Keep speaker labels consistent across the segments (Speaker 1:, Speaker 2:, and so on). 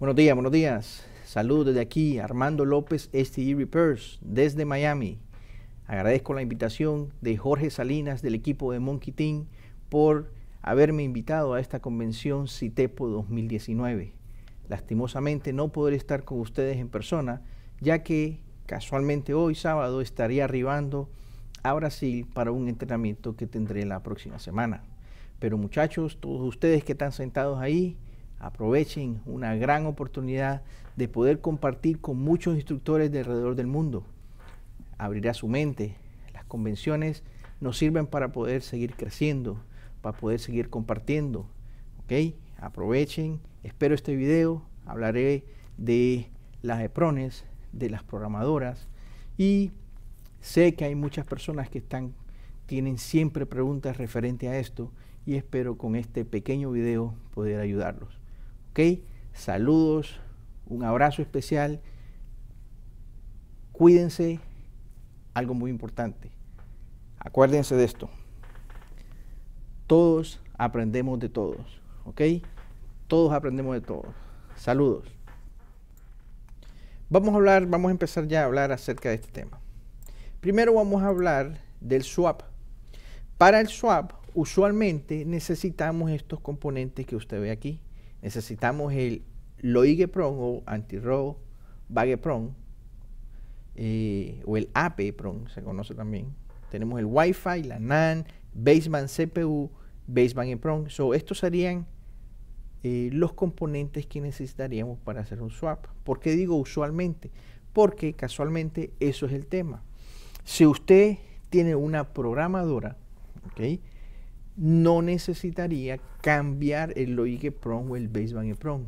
Speaker 1: Buenos días, buenos días. Saludos desde aquí, Armando López, STE Repairs, desde Miami. Agradezco la invitación de Jorge Salinas del equipo de Monkey Team por haberme invitado a esta convención CITEPO 2019. Lastimosamente no podré estar con ustedes en persona, ya que casualmente hoy sábado estaría arribando a Brasil para un entrenamiento que tendré la próxima semana. Pero muchachos, todos ustedes que están sentados ahí, aprovechen una gran oportunidad de poder compartir con muchos instructores de alrededor del mundo. Abrirá su mente. Las convenciones nos sirven para poder seguir creciendo, para poder seguir compartiendo. Aprovechen. Espero este video. Hablaré de las EPRONES, de las programadoras. Y sé que hay muchas personas que están, tienen siempre preguntas referente a esto y espero con este pequeño video poder ayudarlos. ¿Ok? Saludos, un abrazo especial. Cuídense. Algo muy importante. Acuérdense de esto. Todos aprendemos de todos. ¿Ok? Todos aprendemos de todos. Saludos. Vamos a hablar, vamos a empezar ya a hablar acerca de este tema. Primero vamos a hablar del swap. Para el swap, usualmente necesitamos estos componentes que usted ve aquí necesitamos el Loigepron o anti Vagepron eh, o el APEPRON, se conoce también. Tenemos el Wi-Fi, la NAN, Baseband CPU, Baseband EPRON. estos serían eh, los componentes que necesitaríamos para hacer un swap. ¿Por qué digo usualmente? Porque casualmente eso es el tema. Si usted tiene una programadora, ¿ok? no necesitaría cambiar el Logic Prom o el Baseband Prom.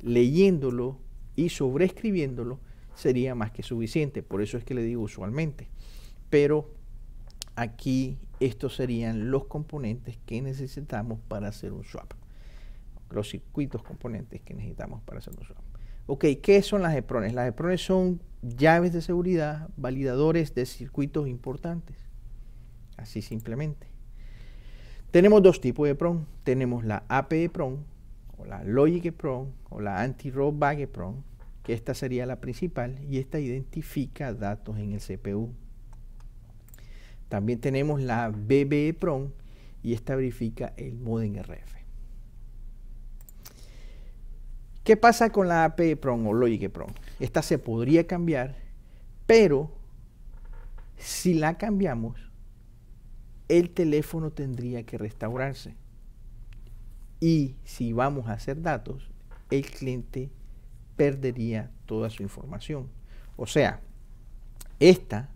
Speaker 1: Leyéndolo y sobreescribiéndolo sería más que suficiente. Por eso es que le digo usualmente. Pero aquí estos serían los componentes que necesitamos para hacer un swap. Los circuitos componentes que necesitamos para hacer un swap. Ok, ¿qué son las EPRONES? Las EPRONES son llaves de seguridad, validadores de circuitos importantes. Así simplemente. Tenemos dos tipos de PROM. Tenemos la AP PROM, o la Logic PROM, o la Anti-Rollback PROM, que esta sería la principal, y esta identifica datos en el CPU. También tenemos la BBE PROM, y esta verifica el modem RF. ¿Qué pasa con la AP PROM o Logic PROM? Esta se podría cambiar, pero si la cambiamos, el teléfono tendría que restaurarse. Y si vamos a hacer datos, el cliente perdería toda su información. O sea, esta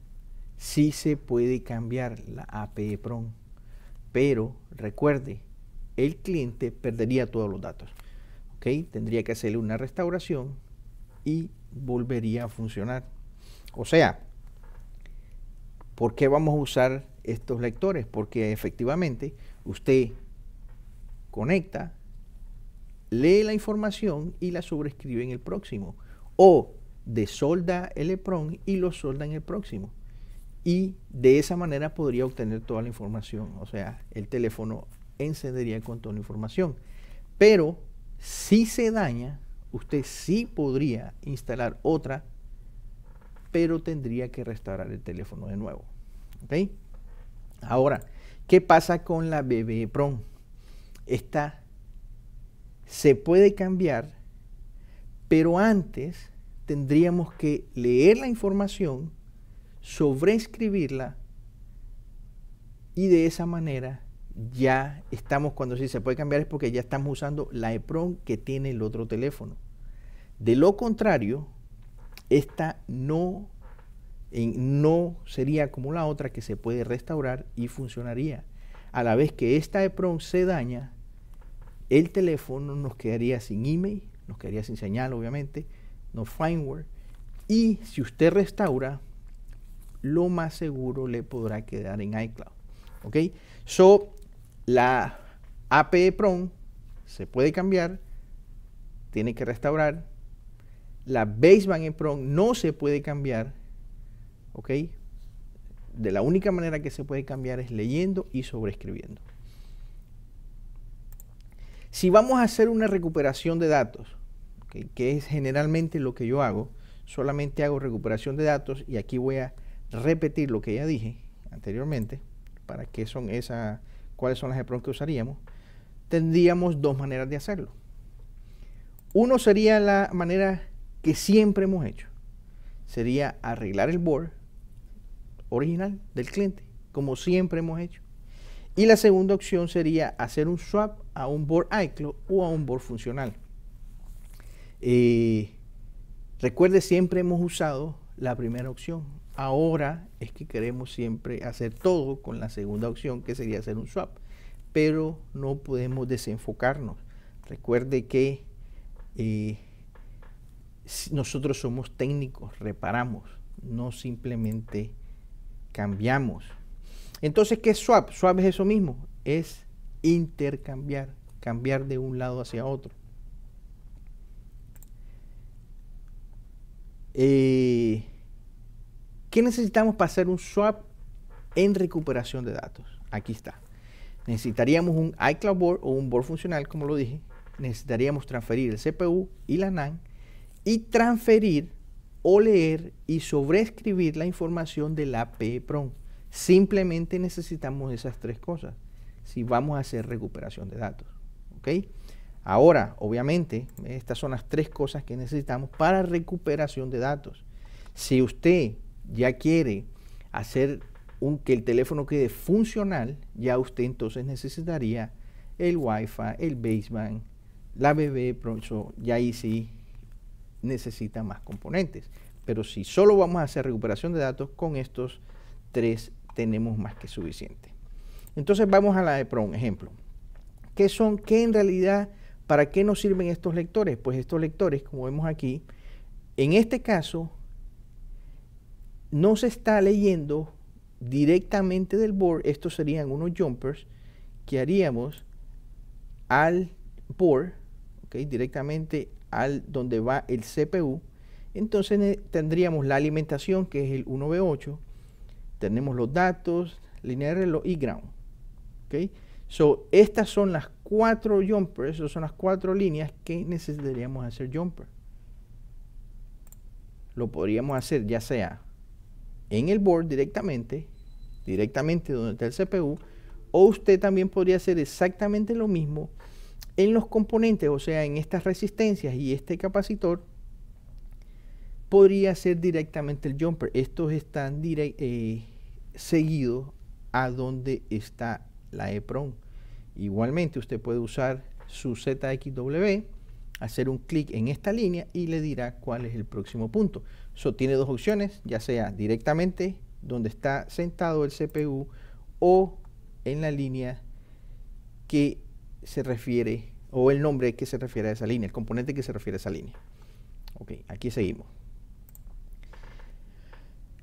Speaker 1: sí se puede cambiar la APE PROM, pero recuerde, el cliente perdería todos los datos. Tendría que hacerle una restauración y volvería a funcionar. O sea, ¿por qué vamos a usar estos lectores, porque efectivamente usted conecta, lee la información y la sobrescribe en el próximo, o desolda el EPRON y lo solda en el próximo. Y de esa manera podría obtener toda la información, o sea, el teléfono encendería con toda la información. Pero si se daña, usted sí podría instalar otra, pero tendría que restaurar el teléfono de nuevo. Ahora, ¿qué pasa con la BBEPRON? Esta se puede cambiar, pero antes tendríamos que leer la información, sobreescribirla y de esa manera ya estamos, cuando sí se puede cambiar es porque ya estamos usando la ePRON que tiene el otro teléfono. De lo contrario, esta no no sería como la otra que se puede restaurar y funcionaría. A la vez que esta EPROM se daña, el teléfono nos quedaría sin email, nos quedaría sin señal, obviamente, no firmware. Y si usted restaura, lo más seguro le podrá quedar en iCloud. ¿Ok? So, la AP EPROM se puede cambiar, tiene que restaurar. La Baseband EPROM no se puede cambiar, ¿ok? De la única manera que se puede cambiar es leyendo y sobreescribiendo. Si vamos a hacer una recuperación de datos, que es generalmente lo que yo hago, solamente hago recuperación de datos y aquí voy a repetir lo que ya dije anteriormente, para qué son esas, cuáles son las EPROM que usaríamos, tendríamos dos maneras de hacerlo. Uno sería la manera que siempre hemos hecho, sería arreglar el board original del cliente, como siempre hemos hecho. Y la segunda opción sería hacer un swap a un board iCloud o a un board funcional. Eh, recuerde, siempre hemos usado la primera opción. Ahora es que queremos siempre hacer todo con la segunda opción, que sería hacer un swap. Pero no podemos desenfocarnos. Recuerde que eh, nosotros somos técnicos, reparamos, no simplemente cambiamos. Entonces, ¿qué es swap? Swap es eso mismo, es intercambiar, cambiar de un lado hacia otro. Eh, ¿Qué necesitamos para hacer un swap en recuperación de datos? Aquí está. Necesitaríamos un iCloud board o un board funcional, como lo dije. Necesitaríamos transferir el CPU y la NAND y transferir o leer y sobreescribir la información de la PEPRON. Simplemente necesitamos esas tres cosas si vamos a hacer recuperación de datos. Ahora, obviamente, estas son las tres cosas que necesitamos para recuperación de datos. Si usted ya quiere hacer que el teléfono quede funcional, ya usted entonces necesitaría el Wi-Fi, el baseband, la BB, ya ahí sí necesita más componentes. Pero si solo vamos a hacer recuperación de datos, con estos tres tenemos más que suficiente. Entonces vamos a la de ejemplo. ¿Qué son? ¿Qué en realidad? ¿Para qué nos sirven estos lectores? Pues estos lectores, como vemos aquí, en este caso, no se está leyendo directamente del board. Estos serían unos jumpers que haríamos al board, directamente al donde va el CPU, entonces tendríamos la alimentación, que es el 1 v 8 tenemos los datos, línea de y ground. ¿ok? So, estas son las cuatro jumpers, esas son las cuatro líneas que necesitaríamos hacer jumper. Lo podríamos hacer ya sea en el board directamente, directamente donde está el CPU, o usted también podría hacer exactamente lo mismo en los componentes, o sea, en estas resistencias y este capacitor, podría ser directamente el jumper. Estos están eh, seguidos a donde está la EPROM. Igualmente, usted puede usar su ZXW, hacer un clic en esta línea y le dirá cuál es el próximo punto. Eso tiene dos opciones, ya sea directamente donde está sentado el CPU o en la línea que se refiere o el nombre que se refiere a esa línea, el componente que se refiere a esa línea. Ok, aquí seguimos.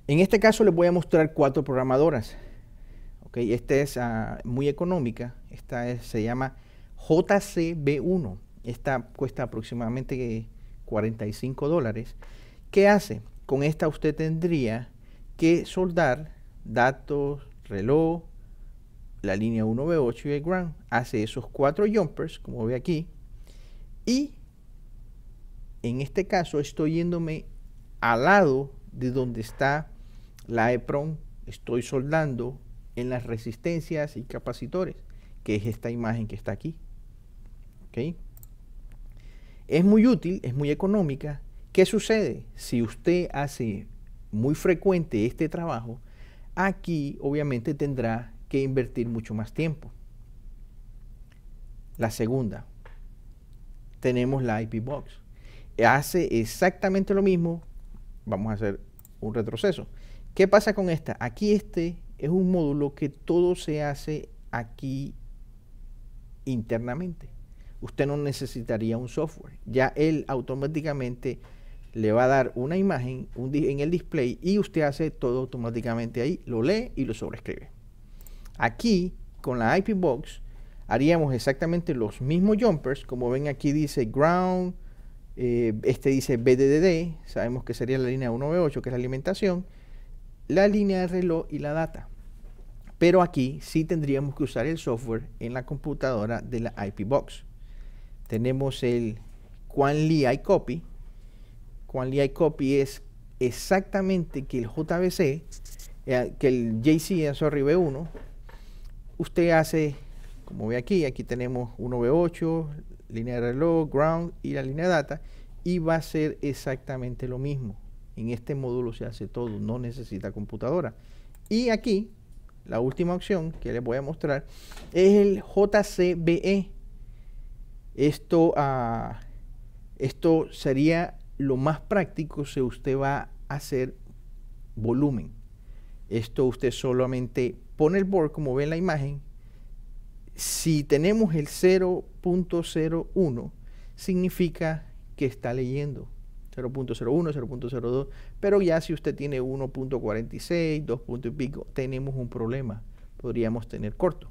Speaker 1: En este caso les voy a mostrar cuatro programadoras. Ok, esta es ah, muy económica, esta se llama JCB1. Esta cuesta aproximadamente 45 dólares. ¿Qué hace? Con esta usted tendría que soldar datos, reloj, la línea 1B8 y el ground, hace esos cuatro jumpers, como ve aquí, y en este caso estoy yéndome al lado de donde está la EPROM, estoy soldando en las resistencias y capacitores, que es esta imagen que está aquí. ¿Okay? Es muy útil, es muy económica. ¿Qué sucede? Si usted hace muy frecuente este trabajo, aquí obviamente tendrá que invertir mucho más tiempo. La segunda, tenemos la IP Box. Hace exactamente lo mismo. Vamos a hacer un retroceso. ¿Qué pasa con esta? Aquí este es un módulo que todo se hace aquí internamente. Usted no necesitaría un software. Ya él automáticamente le va a dar una imagen en el display y usted hace todo automáticamente ahí. Lo lee y lo sobrescribe. Aquí, con la IP Box, haríamos exactamente los mismos jumpers. Como ven aquí dice ground, eh, este dice BDDD, sabemos que sería la línea 1B8, que es la alimentación, la línea de reloj y la data. Pero aquí sí tendríamos que usar el software en la computadora de la IP Box. Tenemos el Quanli iCopy. Quanli Copy es exactamente que el JBC, eh, que el en eh, sorry, B1, usted hace, como ve aquí, aquí tenemos 1B8, línea de reloj, ground y la línea de data, y va a ser exactamente lo mismo. En este módulo se hace todo, no necesita computadora. Y aquí, la última opción que les voy a mostrar es el JCBE. Esto, ah, esto sería lo más práctico si usted va a hacer volumen. Esto usted solamente pone el board, como ven la imagen, si tenemos el 0.01, significa que está leyendo. 0.01, 0.02, pero ya si usted tiene 1.46, 2.5 tenemos un problema, podríamos tener corto.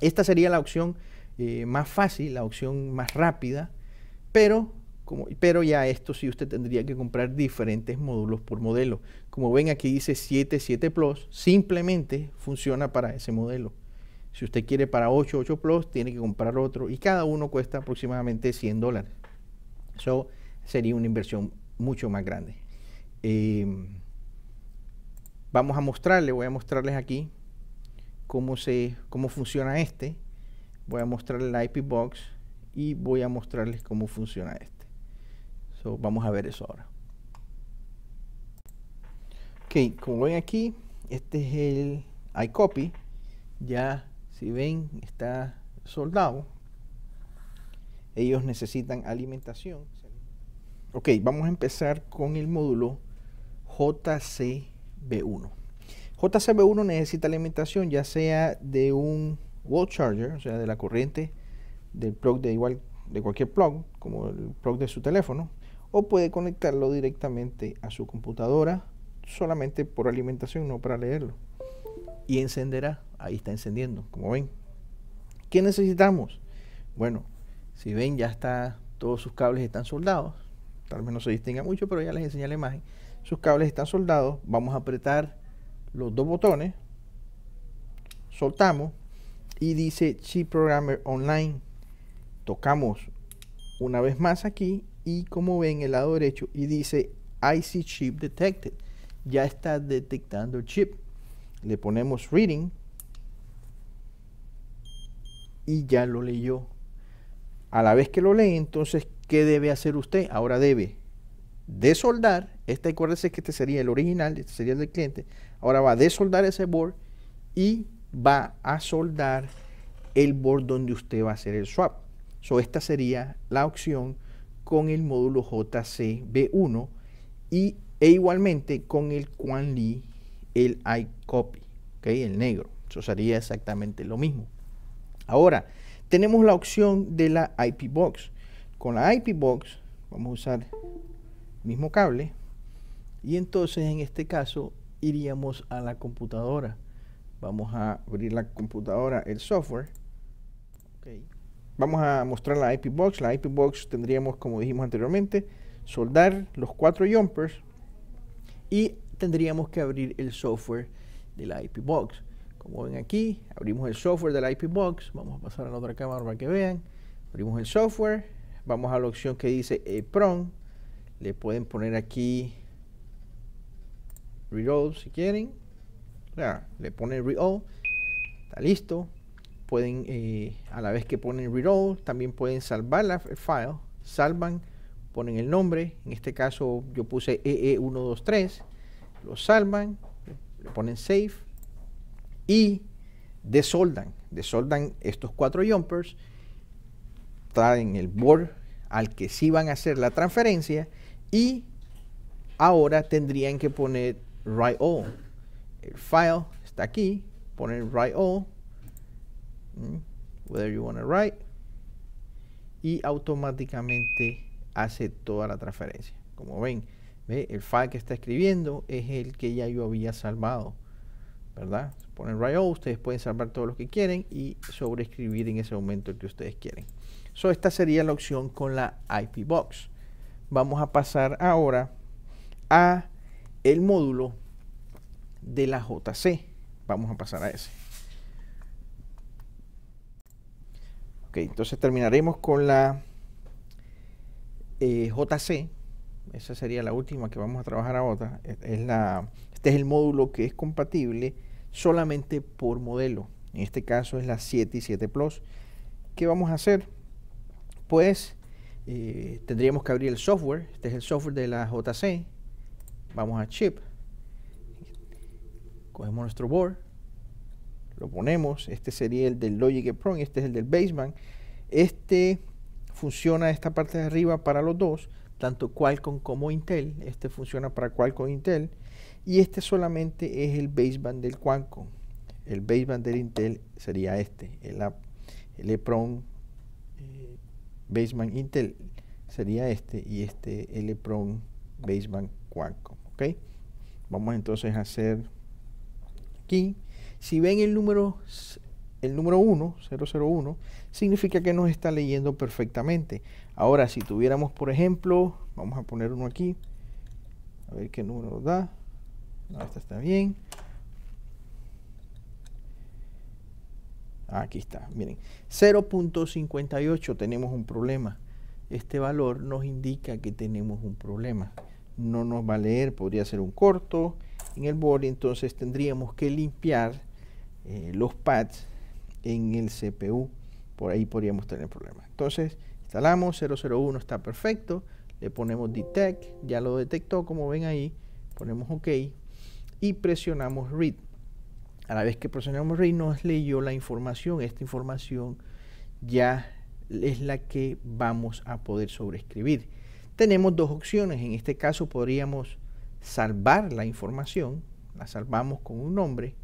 Speaker 1: Esta sería la opción eh, más fácil, la opción más rápida, pero pero ya esto sí usted tendría que comprar diferentes módulos por modelo. Como ven aquí dice 77 Plus, simplemente funciona para ese modelo. Si usted quiere para 8, 8 Plus, tiene que comprar otro y cada uno cuesta aproximadamente 100 dólares. Eso sería una inversión mucho más grande. Em, vamos a mostrarles, voy a mostrarles aquí cómo, se, cómo funciona este. Voy a mostrar el IP Box y voy a mostrarles cómo funciona este vamos a ver eso ahora. Ok, como ven aquí, este es el iCopy. Ya, si ven, está soldado. Ellos necesitan alimentación. Ok, vamos a empezar con el módulo JCB1. JCB1 necesita alimentación ya sea de un wall charger, o sea, de la corriente del plug de igual de cualquier plug, como el plug de su teléfono, o puede conectarlo directamente a su computadora solamente por alimentación, no para leerlo. Y encenderá, ahí está encendiendo, como ven. ¿Qué necesitamos? Bueno, si ven ya está, todos sus cables están soldados, tal vez no se distinga mucho, pero ya les enseñé la imagen. Sus cables están soldados, vamos a apretar los dos botones, soltamos y dice Chip Programmer Online tocamos una vez más aquí y como ven el lado derecho y dice IC chip detected ya está detectando el chip le ponemos reading y ya lo leyó a la vez que lo lee entonces ¿qué debe hacer usted? ahora debe desoldar este acuérdese que este sería el original este sería el del cliente ahora va a desoldar ese board y va a soldar el board donde usted va a hacer el swap So, esta sería la opción con el módulo JCB1 y, e igualmente con el Quan Li, el iCopy, el negro. Eso sería exactamente lo mismo. Ahora, tenemos la opción de la IP Box. Con la IP Box vamos a usar el mismo cable y entonces en este caso iríamos a la computadora. Vamos a abrir la computadora, el software. Okay vamos a mostrar la IP box. La IP box tendríamos, como dijimos anteriormente, soldar los cuatro jumpers y tendríamos que abrir el software de la IP box. Como ven aquí, abrimos el software de la IP box. Vamos a pasar a la otra cámara para que vean. Abrimos el software. Vamos a la opción que dice EPROM. Le pueden poner aquí reload si quieren. le pone reload. Está listo pueden, eh, a la vez que ponen reroll, también pueden salvar la, el file, salvan, ponen el nombre, en este caso yo puse EE123, lo salvan, le ponen save y desoldan, desoldan estos cuatro jumpers, traen el board al que sí van a hacer la transferencia y ahora tendrían que poner write all. El file está aquí, ponen write all Mm, whether you want to write y automáticamente hace toda la transferencia. Como ven, el file que está escribiendo es el que ya yo había salvado, ¿verdad? Se ponen write all, ustedes pueden salvar todos los que quieren y sobreescribir en ese momento el que ustedes quieren. So, esta sería la opción con la IP box. Vamos a pasar ahora a el módulo de la JC. Vamos a pasar a ese. Ok, entonces terminaremos con la eh, JC. Esa sería la última que vamos a trabajar ahora. Es la, este es el módulo que es compatible solamente por modelo. En este caso es la 7 y 7 Plus. ¿Qué vamos a hacer? Pues eh, tendríamos que abrir el software. Este es el software de la JC. Vamos a chip. Cogemos nuestro board lo ponemos, este sería el del Logic Pro este es el del Baseband. Este funciona esta parte de arriba para los dos, tanto Qualcomm como Intel. Este funciona para Qualcomm e Intel y este solamente es el baseband del Qualcomm. El baseband del Intel sería este, el, el e pro eh, baseband Intel sería este y este el e pro baseband Qualcomm. ¿ok? Vamos entonces a hacer aquí. Si ven el número, el número 1, 001, significa que nos está leyendo perfectamente. Ahora, si tuviéramos, por ejemplo, vamos a poner uno aquí, a ver qué número da. esta está bien. Ah, aquí está, miren, 0.58 tenemos un problema. Este valor nos indica que tenemos un problema. No nos va a leer, podría ser un corto en el borde, entonces tendríamos que limpiar eh, los pads en el CPU. Por ahí podríamos tener problemas. Entonces, instalamos 001, está perfecto. Le ponemos detect, ya lo detectó como ven ahí. Ponemos OK y presionamos read. A la vez que presionamos read nos leyó la información. Esta información ya es la que vamos a poder sobreescribir. Tenemos dos opciones. En este caso podríamos salvar la información. La salvamos con un nombre.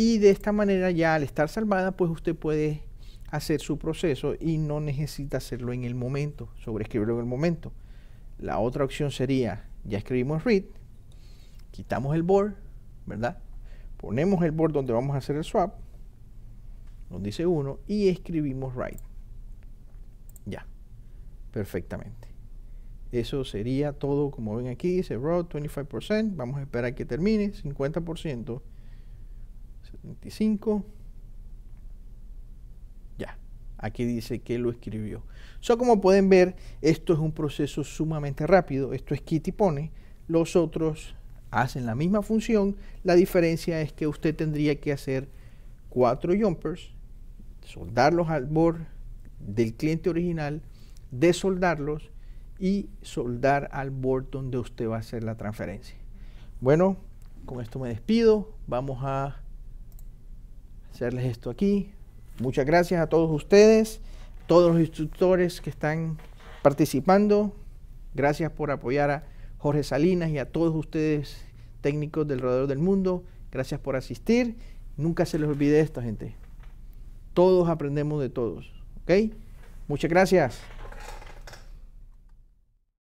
Speaker 1: Y de esta manera ya al estar salvada, pues usted puede hacer su proceso y no necesita hacerlo en el momento, sobreescribirlo en el momento. La otra opción sería, ya escribimos read, quitamos el board, ¿verdad? Ponemos el board donde vamos a hacer el swap, donde dice 1, y escribimos write. Ya, perfectamente. Eso sería todo, como ven aquí, dice wrote 25%, vamos a esperar que termine, 50%, 75. Ya, aquí dice que lo escribió. So, como pueden ver, esto es un proceso sumamente rápido. Esto es Kitty y pone. Los otros hacen la misma función. La diferencia es que usted tendría que hacer cuatro jumpers, soldarlos al board del cliente original, desoldarlos y soldar al board donde usted va a hacer la transferencia. Bueno, con esto me despido. Vamos a hacerles esto aquí. Muchas gracias a todos ustedes, todos los instructores que están participando. Gracias por apoyar a Jorge Salinas y a todos ustedes técnicos del del mundo. Gracias por asistir. Nunca se les olvide esto, gente. Todos aprendemos de todos. Muchas gracias.